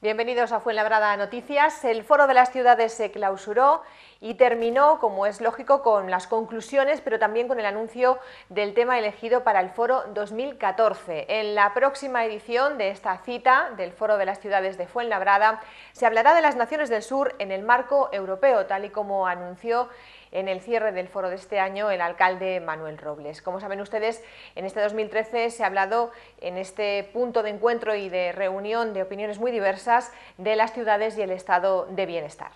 Bienvenidos a Fuenlabrada Noticias. El Foro de las Ciudades se clausuró y terminó, como es lógico, con las conclusiones, pero también con el anuncio del tema elegido para el Foro 2014. En la próxima edición de esta cita del Foro de las Ciudades de Fuenlabrada se hablará de las naciones del sur en el marco europeo, tal y como anunció en el cierre del foro de este año el alcalde Manuel Robles. Como saben ustedes, en este 2013 se ha hablado en este punto de encuentro y de reunión de opiniones muy diversas de las ciudades y el estado de bienestar.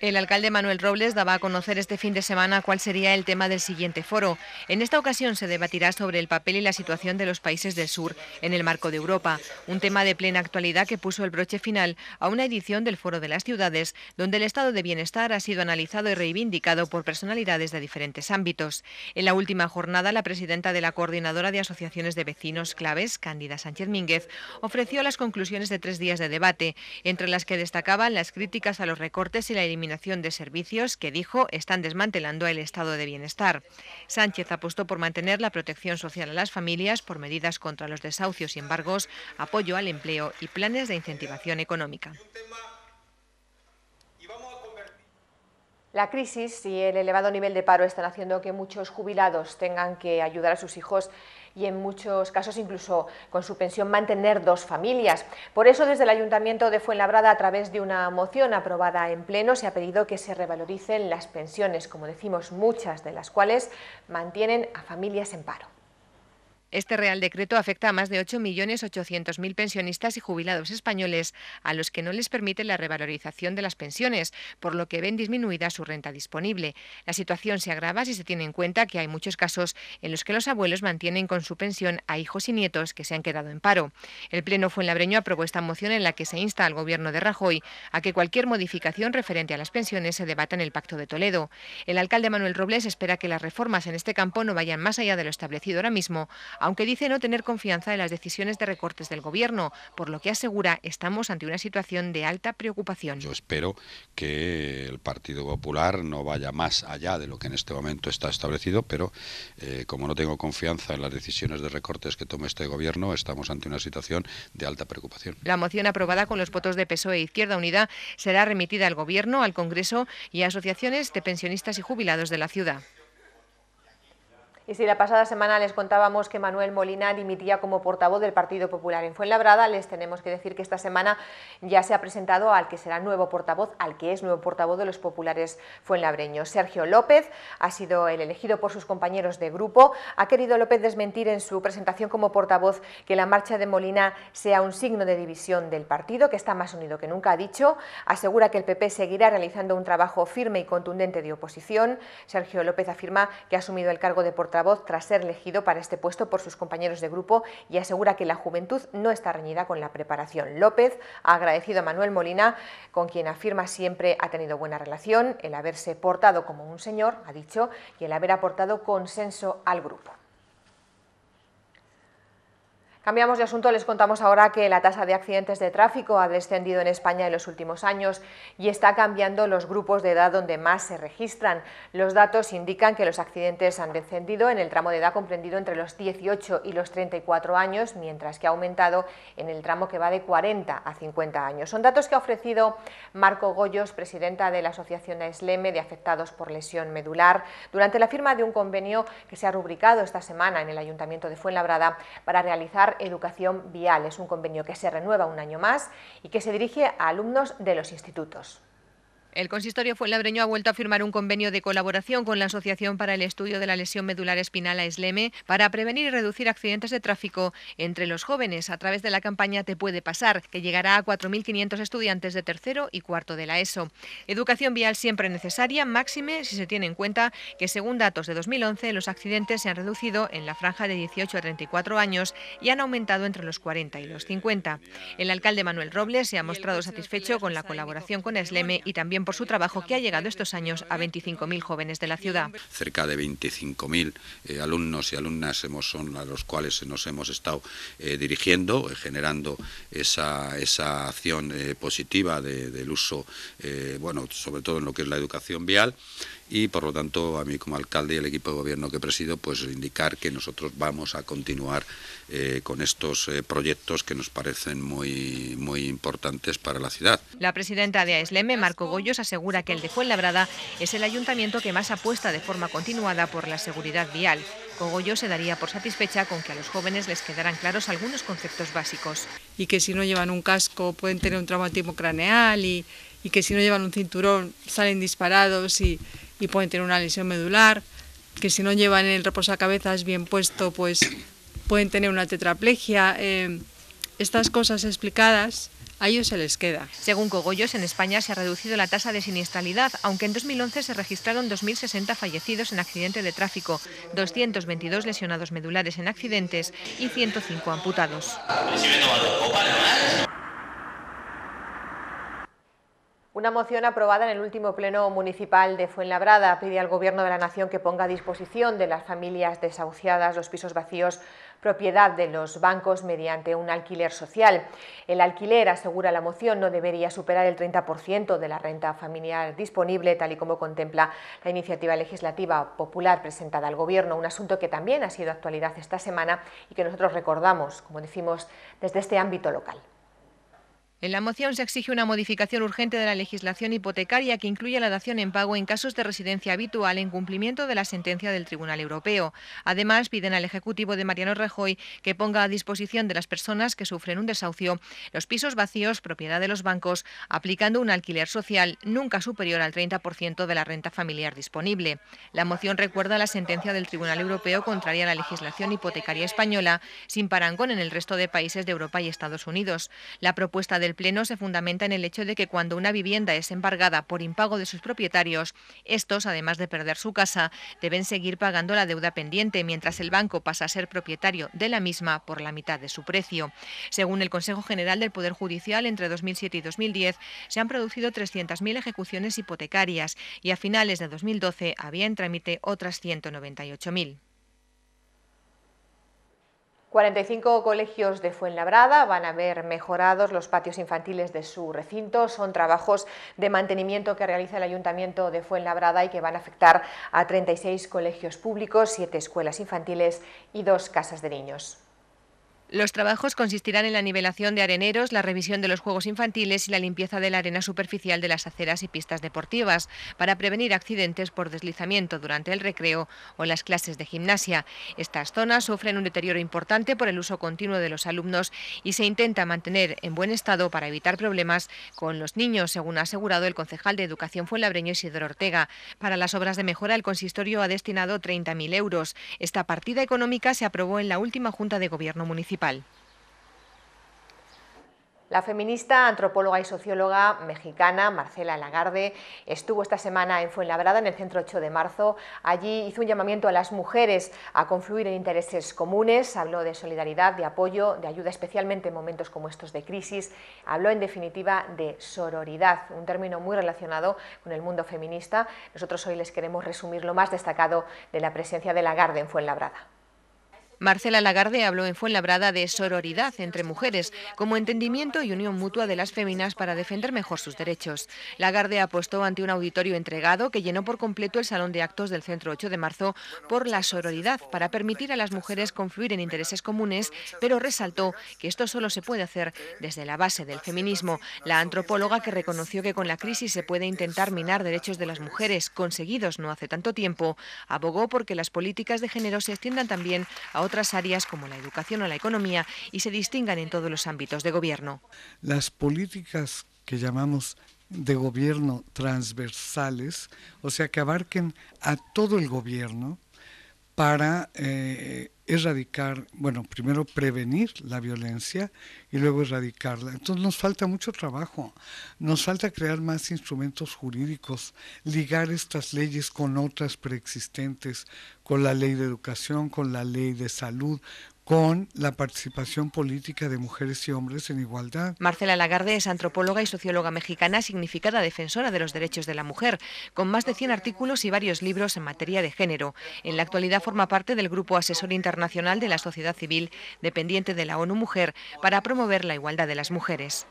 El alcalde Manuel Robles daba a conocer este fin de semana cuál sería el tema del siguiente foro. En esta ocasión se debatirá sobre el papel y la situación de los países del sur en el marco de Europa, un tema de plena actualidad que puso el broche final a una edición del Foro de las Ciudades, donde el estado de bienestar ha sido analizado y reivindicado por personalidades de diferentes ámbitos. En la última jornada, la presidenta de la Coordinadora de Asociaciones de Vecinos Claves, Cándida Sánchez Mínguez, ofreció las conclusiones de tres días de debate, entre las que destacaban las críticas a los recortes y la eliminación de servicios que dijo están desmantelando el estado de bienestar. Sánchez apostó por mantener la protección social a las familias por medidas contra los desahucios y embargos, apoyo al empleo y planes de incentivación económica. La crisis y el elevado nivel de paro están haciendo que muchos jubilados tengan que ayudar a sus hijos y en muchos casos incluso con su pensión mantener dos familias. Por eso desde el Ayuntamiento de Fuenlabrada a través de una moción aprobada en pleno se ha pedido que se revaloricen las pensiones, como decimos muchas de las cuales mantienen a familias en paro. Este Real Decreto afecta a más de 8.800.000 pensionistas y jubilados españoles a los que no les permite la revalorización de las pensiones, por lo que ven disminuida su renta disponible. La situación se agrava si se tiene en cuenta que hay muchos casos en los que los abuelos mantienen con su pensión a hijos y nietos que se han quedado en paro. El Pleno Fuenlabreño aprobó esta moción en la que se insta al Gobierno de Rajoy a que cualquier modificación referente a las pensiones se debata en el Pacto de Toledo. El alcalde Manuel Robles espera que las reformas en este campo no vayan más allá de lo establecido ahora mismo, aunque dice no tener confianza en las decisiones de recortes del Gobierno, por lo que asegura estamos ante una situación de alta preocupación. Yo espero que el Partido Popular no vaya más allá de lo que en este momento está establecido, pero eh, como no tengo confianza en las decisiones de recortes que tome este Gobierno, estamos ante una situación de alta preocupación. La moción aprobada con los votos de PSOE e Izquierda Unida será remitida al Gobierno, al Congreso y a asociaciones de pensionistas y jubilados de la ciudad. Y si la pasada semana les contábamos que Manuel Molina dimitía como portavoz del Partido Popular en Fuenlabrada, les tenemos que decir que esta semana ya se ha presentado al que será nuevo portavoz, al que es nuevo portavoz de los populares fuenlabreños. Sergio López ha sido el elegido por sus compañeros de grupo. Ha querido López desmentir en su presentación como portavoz que la marcha de Molina sea un signo de división del partido, que está más unido que nunca, ha dicho. Asegura que el PP seguirá realizando un trabajo firme y contundente de oposición. Sergio López afirma que ha asumido el cargo de portavoz voz tras ser elegido para este puesto por sus compañeros de grupo y asegura que la juventud no está reñida con la preparación. López ha agradecido a Manuel Molina, con quien afirma siempre ha tenido buena relación, el haberse portado como un señor, ha dicho, y el haber aportado consenso al grupo. Cambiamos de asunto, les contamos ahora que la tasa de accidentes de tráfico ha descendido en España en los últimos años y está cambiando los grupos de edad donde más se registran. Los datos indican que los accidentes han descendido en el tramo de edad comprendido entre los 18 y los 34 años, mientras que ha aumentado en el tramo que va de 40 a 50 años. Son datos que ha ofrecido Marco Goyos, presidenta de la Asociación AESLEME de Afectados por Lesión Medular, durante la firma de un convenio que se ha rubricado esta semana en el Ayuntamiento de Fuenlabrada para realizar Educación Vial. Es un convenio que se renueva un año más y que se dirige a alumnos de los institutos. El consistorio fuenlabreño ha vuelto a firmar un convenio de colaboración con la Asociación para el Estudio de la Lesión Medular Espinal a Esleme para prevenir y reducir accidentes de tráfico entre los jóvenes a través de la campaña Te puede pasar, que llegará a 4.500 estudiantes de tercero y cuarto de la ESO. Educación vial siempre necesaria, máxime si se tiene en cuenta que según datos de 2011 los accidentes se han reducido en la franja de 18 a 34 años y han aumentado entre los 40 y los 50. El alcalde Manuel Robles se ha mostrado satisfecho con la colaboración con SLEME y también por su trabajo que ha llegado estos años a 25.000 jóvenes de la ciudad. Cerca de 25.000 eh, alumnos y alumnas hemos, son a los cuales nos hemos estado eh, dirigiendo, eh, generando esa, esa acción positiva del uso, bueno, sobre todo en lo que es la educación vial y por lo tanto a mí como alcalde y al equipo de gobierno que presido pues indicar que nosotros vamos a continuar con estos proyectos que nos parecen muy muy importantes para la ciudad. La presidenta de AESLEME, Marco Goyo asegura que el de Fuenlabrada es el ayuntamiento que más apuesta de forma continuada por la seguridad vial. Cogollo se daría por satisfecha con que a los jóvenes les quedaran claros algunos conceptos básicos. Y que si no llevan un casco pueden tener un traumatismo craneal y, que si no llevan un cinturón salen disparados y, pueden tener una lesión medular, que si no llevan el reposacabezas bien puesto pues pueden tener una tetraplegia. Eh, estas cosas explicadas a ellos se les queda. Según Cogollos, en España se ha reducido la tasa de siniestralidad, aunque en 2011 se registraron 2.060 fallecidos en accidente de tráfico, 222 lesionados medulares en accidentes y 105 amputados. Una moción aprobada en el último pleno municipal de Fuenlabrada pide al Gobierno de la Nación que ponga a disposición de las familias desahuciadas los pisos vacíos propiedad de los bancos mediante un alquiler social. El alquiler, asegura la moción, no debería superar el 30% de la renta familiar disponible, tal y como contempla la iniciativa legislativa popular presentada al Gobierno, un asunto que también ha sido actualidad esta semana y que nosotros recordamos, como decimos, desde este ámbito local. En la moción se exige una modificación urgente de la legislación hipotecaria que incluya la dación en pago en casos de residencia habitual en cumplimiento de la sentencia del Tribunal Europeo. Además, piden al Ejecutivo de Mariano Rajoy que ponga a disposición de las personas que sufren un desahucio los pisos vacíos propiedad de los bancos, aplicando un alquiler social nunca superior al 30% de la renta familiar disponible. La moción recuerda la sentencia del Tribunal Europeo contraria a la legislación hipotecaria española, sin parangón en el resto de países de Europa y Estados Unidos. La propuesta del el Pleno se fundamenta en el hecho de que cuando una vivienda es embargada por impago de sus propietarios, estos, además de perder su casa, deben seguir pagando la deuda pendiente mientras el banco pasa a ser propietario de la misma por la mitad de su precio. Según el Consejo General del Poder Judicial, entre 2007 y 2010 se han producido 300.000 ejecuciones hipotecarias y a finales de 2012 había en trámite otras 198.000. 45 colegios de Fuenlabrada van a ver mejorados los patios infantiles de su recinto. Son trabajos de mantenimiento que realiza el Ayuntamiento de Fuenlabrada y que van a afectar a 36 colegios públicos, 7 escuelas infantiles y 2 casas de niños. Los trabajos consistirán en la nivelación de areneros, la revisión de los juegos infantiles y la limpieza de la arena superficial de las aceras y pistas deportivas para prevenir accidentes por deslizamiento durante el recreo o las clases de gimnasia. Estas zonas sufren un deterioro importante por el uso continuo de los alumnos y se intenta mantener en buen estado para evitar problemas con los niños, según ha asegurado el concejal de Educación Fuenlabreño Isidro Ortega. Para las obras de mejora, el consistorio ha destinado 30.000 euros. Esta partida económica se aprobó en la última Junta de Gobierno Municipal. La feminista, antropóloga y socióloga mexicana Marcela Lagarde estuvo esta semana en Fuenlabrada, en el centro 8 de marzo. Allí hizo un llamamiento a las mujeres a confluir en intereses comunes, habló de solidaridad, de apoyo, de ayuda, especialmente en momentos como estos de crisis. Habló, en definitiva, de sororidad, un término muy relacionado con el mundo feminista. Nosotros hoy les queremos resumir lo más destacado de la presencia de Lagarde en Fuenlabrada. Marcela Lagarde habló en Fuenlabrada de sororidad entre mujeres como entendimiento y unión mutua de las féminas para defender mejor sus derechos. Lagarde apostó ante un auditorio entregado que llenó por completo el salón de actos del Centro 8 de marzo por la sororidad para permitir a las mujeres confluir en intereses comunes, pero resaltó que esto solo se puede hacer desde la base del feminismo. La antropóloga que reconoció que con la crisis se puede intentar minar derechos de las mujeres conseguidos no hace tanto tiempo, abogó porque las políticas de género se extiendan también a otros otras áreas como la educación o la economía y se distingan en todos los ámbitos de gobierno. Las políticas que llamamos de gobierno transversales, o sea, que abarquen a todo el gobierno, para eh, erradicar, bueno, primero prevenir la violencia y luego erradicarla. Entonces nos falta mucho trabajo, nos falta crear más instrumentos jurídicos, ligar estas leyes con otras preexistentes, con la ley de educación, con la ley de salud, con la participación política de mujeres y hombres en igualdad. Marcela Lagarde es antropóloga y socióloga mexicana, significada defensora de los derechos de la mujer, con más de 100 artículos y varios libros en materia de género. En la actualidad forma parte del Grupo Asesor Internacional de la Sociedad Civil, dependiente de la ONU Mujer, para promover la igualdad de las mujeres.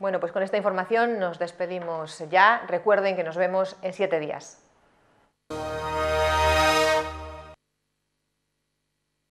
Bueno, pues con esta información nos despedimos ya. Recuerden que nos vemos en siete días.